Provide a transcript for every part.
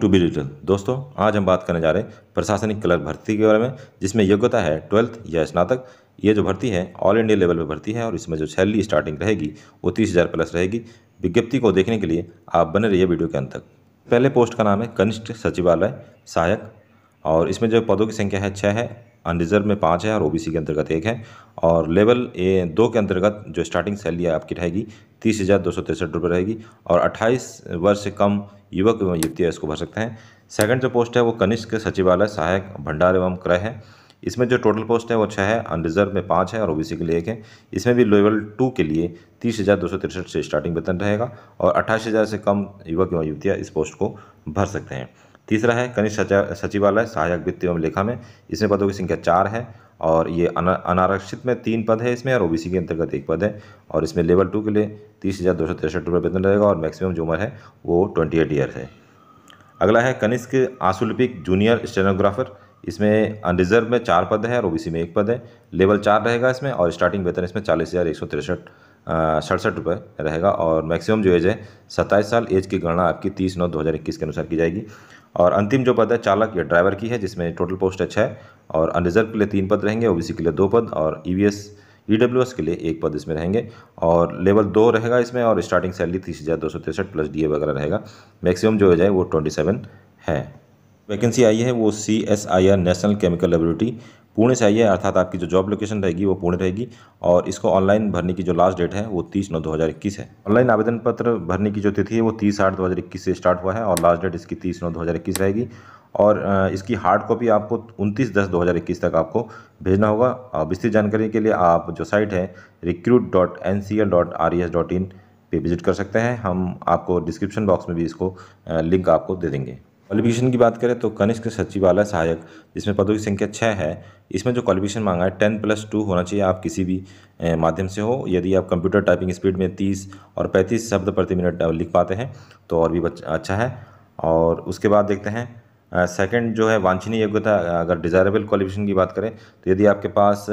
to be return दोस्तों आज हम बात करने जा रहे हैं प्रशासनिक क्लर्क भर्ती के बारे में जिसमें योग्यता है ट्वेल्थ या स्नातक ये जो भर्ती है ऑल इंडिया लेवल पर भर्ती है और इसमें जो सैलरी स्टार्टिंग रहेगी वो तीस हज़ार प्लस रहेगी विज्ञप्ति को देखने के लिए आप बने रहिए वीडियो के अंत तक पहले पोस्ट का नाम है कनिष्ठ सचिवालय सहायक और इसमें जो पदों की संख्या है छः है अनरिजर्व में पाँच है और ओबीसी के अंतर्गत एक है और लेवल ए दो के अंतर्गत जो स्टार्टिंग सैलरी आपकी रहेगी तीस हज़ार दो सौ तिरसठ रुपये रहेगी और अट्ठाईस वर्ष से कम युवक एवं युवती इसको भर सकते हैं सेकंड जो पोस्ट है वो कनिष्क सचिवालय सहायक भंडार एवं क्रय है इसमें जो टोटल पोस्ट है वो छः है अनरिजर्व में पाँच है और ओ के लिए एक है इसमें भी लेवल टू के लिए तीस हज़ार दो सौ तिरसठ से स्टार्टिंग वेतन रहेगा और अट्ठाईस हज़ार से कम युवक एवं युवतियाँ इस पोस्ट को भर सकते हैं तीसरा है कनिष्ठ सचिवालय सहायक वित्त एवं लेखा में इसमें पदों की संख्या चार है और ये अनारक्षित में तीन पद है इसमें और ओबीसी के अंतर्गत एक पद है और इसमें लेवल टू के लिए तीस हज़ार दो सौ तिरसठ रुपये वेतन रहेगा और मैक्सिमम जो उम्र है वो ट्वेंटी एट ईयर है अगला है कनिष्क आसुलिपिक जूनियर स्टेनोग्राफर इसमें अनरिजर्व में चार पद है और ओबीसी में एक पद है लेवल चार रहेगा इसमें और स्टार्टिंग वेतन इसमें चालीस हज़ार एक सौ तिरसठ सड़सठ रुपये रहेगा और मैक्सिमम जो एज है सत्ताईस साल एज की गणना आपकी तीस नौ दो हज़ार इक्कीस के अनुसार की जाएगी और अंतिम जो पद है चालक या ड्राइवर की है जिसमें टोटल पोस्ट है छः और अनरिजर्व के लिए तीन पद रहेंगे ओबीसी के लिए दो पद और ईवीएस e ईडब्ल्यूएस e के लिए एक पद इसमें रहेंगे और लेवल दो रहेगा इसमें और स्टार्टिंग सैलरी तीस हज़ार दो सौ तिरसठ प्लस डी वगैरह रहेगा मैक्सिमम जो हो जाए वो ट्वेंटी सेवन है वैकेंसी आई है वो C S I R national chemical laboratory Pune से आई है अर्थात आपकी जो जॉब लोकेशन रहेगी वो पुणे रहेगी और इसको ऑनलाइन भरने की जो लास्ट डेट है वो तीस नौ दो हज़ार इक्कीस है ऑनलाइन आवेदन पत्र भरने की जो तिथि है वो तीस आठ दो हज़ार इक्कीस से स्टार्ट हुआ है और लास्ट डेट इसकी तीस नौ दो हज़ार इक्कीस रहेगी और इसकी हार्ड कॉपी आपको 29 दस 2021 तक आपको भेजना होगा विस्तृत जानकारी के लिए आप जो साइट है recruit dot N C L dot R E S dot in पे विजिट कर सकते हैं हम आपको डिस्क्रिप्शन बॉक्स में भी इसको लिंक आपको दे देंगे क्वालिफिकेशन की बात करें तो कनिष्क सचिवालय सहायक जिसमें पदों की संख्या छः है इसमें जो क्वालिफिकेशन मांगा है टेन प्लस टू होना चाहिए आप किसी भी माध्यम से हो यदि आप कंप्यूटर टाइपिंग स्पीड में तीस और पैंतीस शब्द प्रति मिनट लिख पाते हैं तो और भी अच्छा है और उसके बाद देखते हैं सेकेंड जो है वांछनीय योग्यता अगर डिज़ायरेबल क्वालिफिकेशन की बात करें तो यदि आपके पास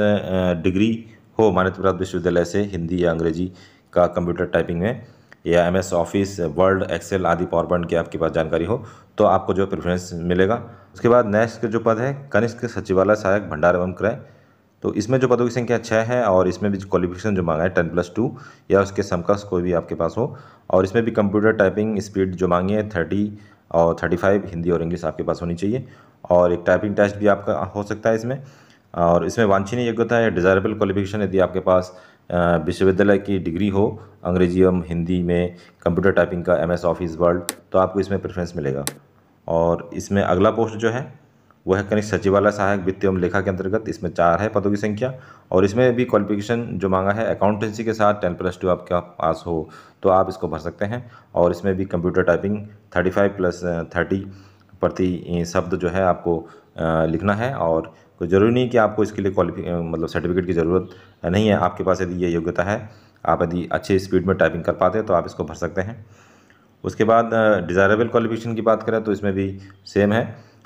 डिग्री हो मान्य प्राप्त विश्वविद्यालय से हिंदी या अंग्रेजी का कंप्यूटर टाइपिंग में या M S office word excel आदि पावर पॉइंट की आपके पास जानकारी हो तो आपको जो प्रेफरेंस मिलेगा उसके बाद नेक्स्ट जो पद है कनिष्ठ सचिवालय सहायक भंडार एवं क्रय तो इसमें जो पदों की संख्या छः है और इसमें भी क्वालिफिकेशन जो मांगा है टेन प्लस टू या उसके समकक्ष कोई भी आपके पास हो और इसमें भी कंप्यूटर टाइपिंग स्पीड जो मांगी है थर्टी और थर्टी फाइव हिंदी और इंग्लिश आपके पास होनी चाहिए और एक टाइपिंग टेस्ट भी आपका हो सकता है इसमें और इसमें वांछनीय योग्यता है डिज़ायरेबल क्वालिफिकेशन यदि आपके पास विश्वविद्यालय की डिग्री हो अंग्रेजी एवं हिंदी में कंप्यूटर टाइपिंग का एम ऑफिस वर्ल्ड तो आपको इसमें प्रेफरेंस मिलेगा और इसमें अगला पोस्ट जो है वह है कनिष्ठ सचिवालय सहायक वित्त एवं लेखा के अंतर्गत इसमें चार है पदों की संख्या और इसमें भी क्वालिफिकेशन जो मांगा है अकाउंटेंसी के साथ टेन प्लस टू आपके पास हो तो आप इसको भर सकते हैं और इसमें भी computer typing thirty five plus thirty प्रति शब्द जो है आपको लिखना है और कोई ज़रूरी नहीं कि आपको इसके लिए क्वालिफिक मतलब सर्टिफिकेट की ज़रूरत नहीं है आपके पास यदि यह योग्यता है आप यदि अच्छे स्पीड में टाइपिंग कर पाते हैं तो आप इसको भर सकते हैं उसके बाद डिज़ायरेबल क्वालिफिकेशन की बात करें तो इसमें भी सेम है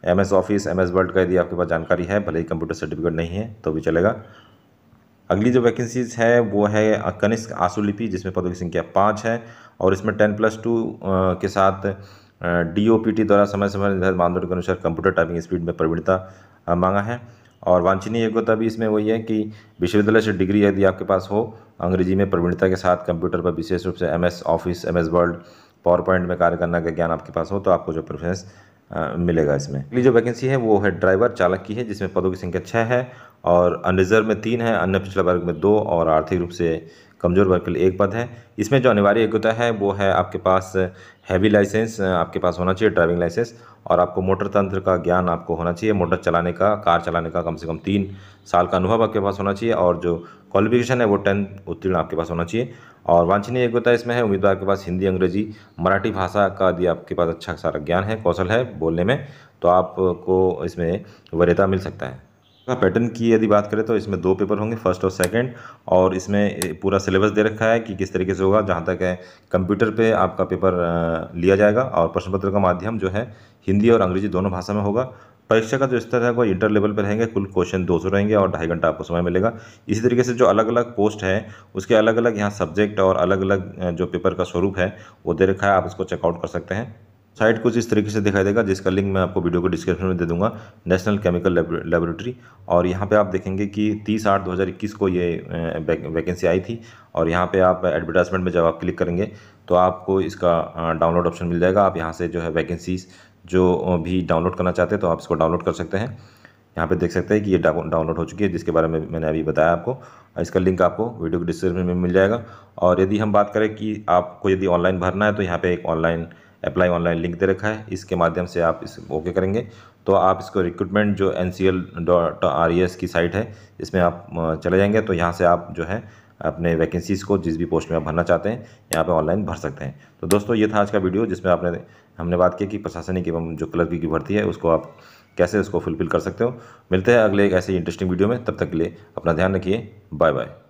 M S office M S word का यदि आपके पास जानकारी है भले ही कंप्यूटर सर्टिफिकेट नहीं है तो भी चलेगा अगली जो वैकेंसीज है वो है कनिष्क लिपि जिसमें पदों की संख्या पाँच है और इसमें टेन प्लस टू के साथ डीओपीटी द्वारा समय समय निर्धारित मानदंड के अनुसार कंप्यूटर टाइपिंग स्पीड में प्रवीणता मांगा है और वांछनीय योग्यता भी इसमें वही है कि विश्वविद्यालय से डिग्री यदि आपके पास हो अंग्रेजी में प्रवीणता के साथ कंप्यूटर पर विशेष रूप से M S office M S PowerPoint में कार्य करना का ज्ञान आपके पास हो तो आपको जो प्रेफरेंस मिलेगा इसमें अगली जो वैकेंसी है वो है ड्राइवर चालक की है जिसमें पदों की संख्या छः है और अनरिजर्व में तीन है अन्य पिछड़ा वर्ग में दो और आर्थिक रूप से कमज़ोर वर्ग के लिए एक पद है इसमें जो अनिवार्य योग्यता है वो है आपके पास हैवी लाइसेंस आपके पास होना चाहिए ड्राइविंग लाइसेंस और आपको मोटर तंत्र का ज्ञान आपको होना चाहिए मोटर चलाने का कार चलाने का कम से कम तीन साल का अनुभव आपके पास होना चाहिए और जो क्वालिफिकेशन है वो टेंथ उत्तीर्ण आपके पास होना चाहिए और वांछनीय योग्यता इसमें है उम्मीदवार के पास हिंदी अंग्रेजी मराठी भाषा का यदि आपके पास अच्छा सारा ज्ञान है कौशल है बोलने में तो आपको इसमें वरीयता मिल सकता है पैटर्न की यदि बात करें तो इसमें दो पेपर होंगे फर्स्ट और सेकंड और इसमें पूरा सिलेबस दे रखा है कि किस तरीके से होगा जहाँ तक है कंप्यूटर पे आपका पेपर लिया जाएगा और प्रश्न पत्र का माध्यम जो है हिंदी और अंग्रेजी दोनों भाषा में होगा परीक्षा का जो स्तर है वो इंटर लेवल पर रहेंगे कुल क्वेश्चन 200 रहेंगे और ढाई घंटा आपको समय मिलेगा इसी तरीके से जो अलग अलग पोस्ट है उसके अलग अलग यहाँ सब्जेक्ट और अलग अलग जो पेपर का स्वरूप है वो दे रखा है आप इसको चेकआउट कर सकते हैं साइट कुछ इस तरीके से दिखाई देगा जिसका लिंक मैं आपको वीडियो को डिस्क्रिप्शन में दे दूंगा नेशनल केमिकल लेबोरेटरी और यहाँ पे आप देखेंगे कि 30 आठ 2021 को ये वैकेंसी आई थी और यहाँ पे आप एडवर्टाइजमेंट में जब आप क्लिक करेंगे तो आपको इसका डाउनलोड ऑप्शन मिल जाएगा आप यहाँ से जो है वैकेंसीज जो भी डाउनलोड करना चाहते हैं तो आप इसको डाउनलोड कर सकते हैं यहाँ पे देख सकते हैं कि ये डाउनलोड हो चुकी है जिसके बारे में मैंने अभी बताया आपको इसका लिंक आपको वीडियो के डिस्क्रिप्शन में मिल जाएगा और यदि हम बात करें कि आपको यदि ऑनलाइन भरना है तो यहाँ पे एक ऑनलाइन अप्लाई ऑनलाइन लिंक दे रखा है इसके माध्यम से आप इस ओके करेंगे तो आप इसको रिक्रूटमेंट जो N C L dot R E S की साइट है इसमें आप चले जाएंगे तो यहाँ से आप जो है अपने वैकेंसीज़ को जिस भी पोस्ट में आप भरना चाहते हैं यहाँ पे ऑनलाइन भर सकते हैं तो दोस्तों ये था आज का वीडियो जिसमें आपने हमने बात की कि प्रशासनिक एवं जो क्लर्की की भर्ती है उसको आप कैसे उसको फुलफिल कर सकते हो मिलते हैं अगले एक ऐसे इंटरेस्टिंग वीडियो में तब तक के लिए अपना ध्यान रखिए बाय बाय